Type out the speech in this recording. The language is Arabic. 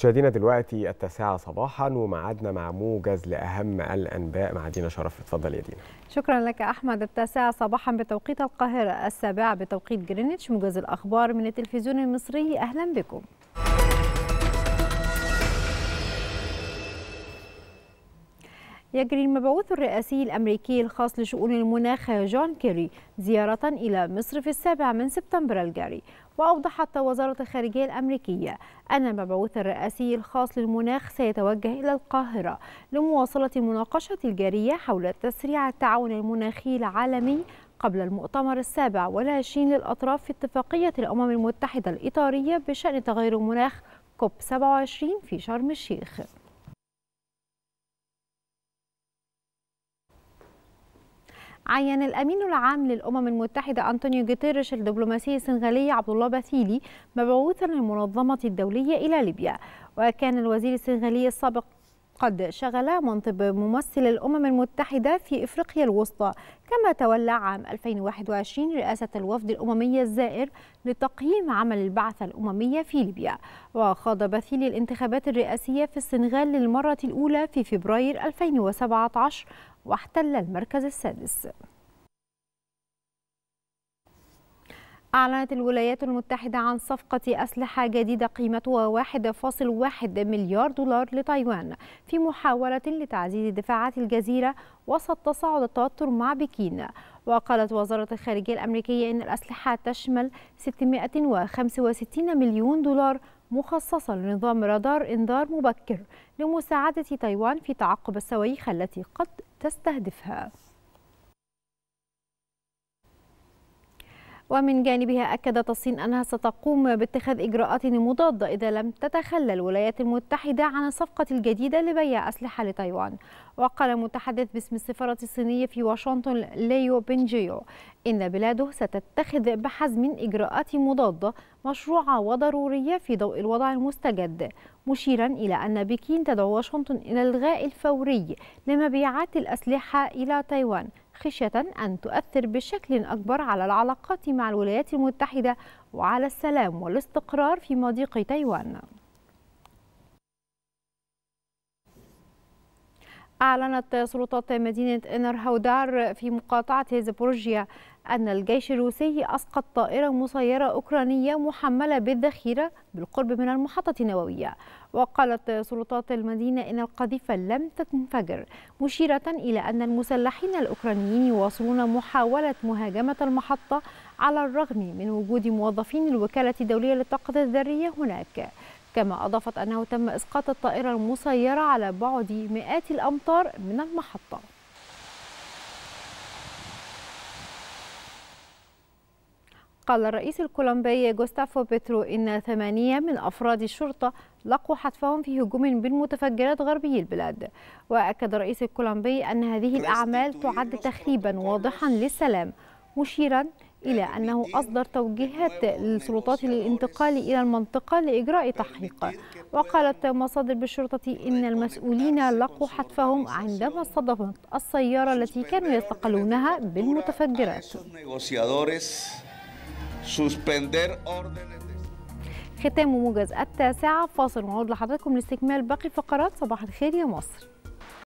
مشاهدينا دلوقتي التاسعة صباحا ومعادنا مع موجز لأهم الأنباء مع دينا شرف اتفضل يا دينا شكرا لك أحمد التاسعة صباحا بتوقيت القاهرة السابعة بتوقيت جرينتش موجز الأخبار من التلفزيون المصري أهلا بكم يجري المبعوث الرئاسي الأمريكي الخاص لشؤون المناخ جون كيري زيارة إلى مصر في السابع من سبتمبر الجاري وأوضحت وزارة الخارجية الأمريكية أن المبعوث الرئاسي الخاص للمناخ سيتوجه إلى القاهرة لمواصلة المناقشة الجارية حول تسريع التعاون المناخي العالمي قبل المؤتمر السابع والعشرين للأطراف في اتفاقية الأمم المتحدة الإطارية بشأن تغير المناخ كوب 27 في شرم الشيخ عين الامين العام للامم المتحده انطونيو جوتيريش الدبلوماسي السنغالي عبد الله باثيلي مبعوثا للمنظمه الدوليه الى ليبيا وكان الوزير السنغالي السابق قد شغل منصب ممثل الأمم المتحدة في إفريقيا الوسطى كما تولى عام 2021 رئاسة الوفد الأممي الزائر لتقييم عمل البعثة الأممية في ليبيا وخاض باثيلي الانتخابات الرئاسية في السنغال للمرة الأولى في فبراير 2017 واحتل المركز السادس أعلنت الولايات المتحدة عن صفقة أسلحة جديدة قيمتها 1.1 مليار دولار لتايوان في محاولة لتعزيز دفاعات الجزيرة وسط تصاعد التوتر مع بكين وقالت وزارة الخارجية الأمريكية أن الأسلحة تشمل 665 مليون دولار مخصصة لنظام رادار إنذار مبكر لمساعدة تايوان في تعقب الصواريخ التي قد تستهدفها ومن جانبها أكدت الصين أنها ستقوم باتخاذ إجراءات مضادة إذا لم تتخلى الولايات المتحدة عن الصفقة الجديدة لبيع أسلحة لتايوان وقال متحدث باسم السفارة الصينية في واشنطن ليو بينجيو إن بلاده ستتخذ بحزم إجراءات مضادة مشروعة وضرورية في ضوء الوضع المستجد مشيرا إلى أن بكين تدعو واشنطن إلى الغاء الفوري لمبيعات الأسلحة إلى تايوان خشية أن تؤثر بشكل أكبر على العلاقات مع الولايات المتحدة وعلى السلام والاستقرار في مضيق تايوان أعلنت سلطات مدينة إنر هودار في مقاطعة هيزبورجيا أن الجيش الروسي أسقط طائرة مسيرة أوكرانية محملة بالذخيرة بالقرب من المحطة النووية وقالت سلطات المدينة إن القذيفة لم تنفجر مشيرة إلى أن المسلحين الأوكرانيين يواصلون محاولة مهاجمة المحطة على الرغم من وجود موظفين الوكالة الدولية للطاقة الذرية هناك كما أضافت أنه تم إسقاط الطائرة المسيرة على بعد مئات الأمتار من المحطة قال الرئيس الكولومبي جوستافو بيترو إن ثمانية من أفراد الشرطة لقوا حتفهم في هجوم بالمتفجرات غربي البلاد وأكد الرئيس الكولومبي أن هذه الأعمال تعد تخريبا واضحا للسلام مشيرا إلى أنه أصدر توجيهات للسلطات للانتقال إلى المنطقة لإجراء تحقيق وقالت مصادر بالشرطة إن المسؤولين لقوا حتفهم عندما اصطدمت السيارة التي كانوا يستقلونها بالمتفجرات ختام موجز التاسعة فاصل ونعود لحضراتكم لاستكمال باقي فقرات صباح الخير يا مصر